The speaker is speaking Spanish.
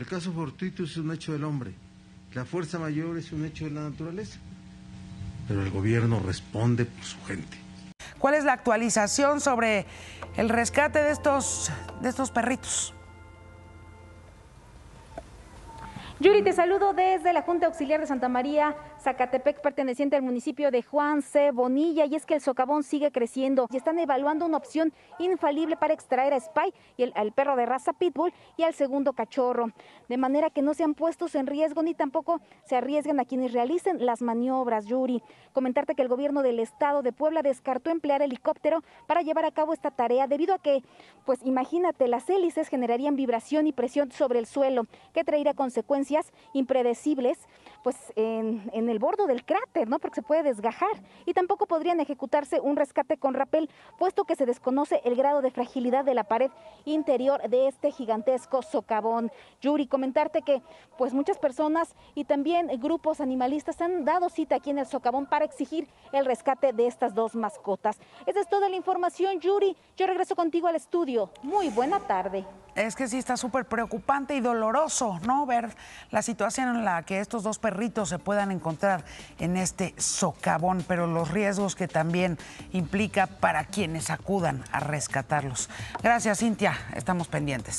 El caso fortuito es un hecho del hombre, la fuerza mayor es un hecho de la naturaleza, pero el gobierno responde por su gente. ¿Cuál es la actualización sobre el rescate de estos, de estos perritos? Yuri, te saludo desde la Junta Auxiliar de Santa María, Zacatepec, perteneciente al municipio de Juan C. Bonilla, y es que el socavón sigue creciendo y están evaluando una opción infalible para extraer a Spy, y al perro de raza Pitbull y al segundo cachorro, de manera que no sean puestos en riesgo ni tampoco se arriesguen a quienes realicen las maniobras, Yuri. Comentarte que el gobierno del estado de Puebla descartó emplear helicóptero para llevar a cabo esta tarea debido a que, pues imagínate, las hélices generarían vibración y presión sobre el suelo, que traería consecuencias impredecibles pues en, en, el bordo del cráter, ¿no? Porque se puede desgajar. Y tampoco podrían ejecutarse un rescate con rapel, puesto que se desconoce el grado de fragilidad de la pared interior de este gigantesco socavón. Yuri, comentarte que pues muchas personas y también grupos animalistas han dado cita aquí en el socavón para exigir el rescate de estas dos mascotas. Esa es toda la información, Yuri. Yo regreso contigo al estudio. Muy buena tarde es que sí está súper preocupante y doloroso, ¿no? Ver la situación en la que estos dos perritos se puedan encontrar en este socavón, pero los riesgos que también implica para quienes acudan a rescatarlos. Gracias, Cintia. Estamos pendientes.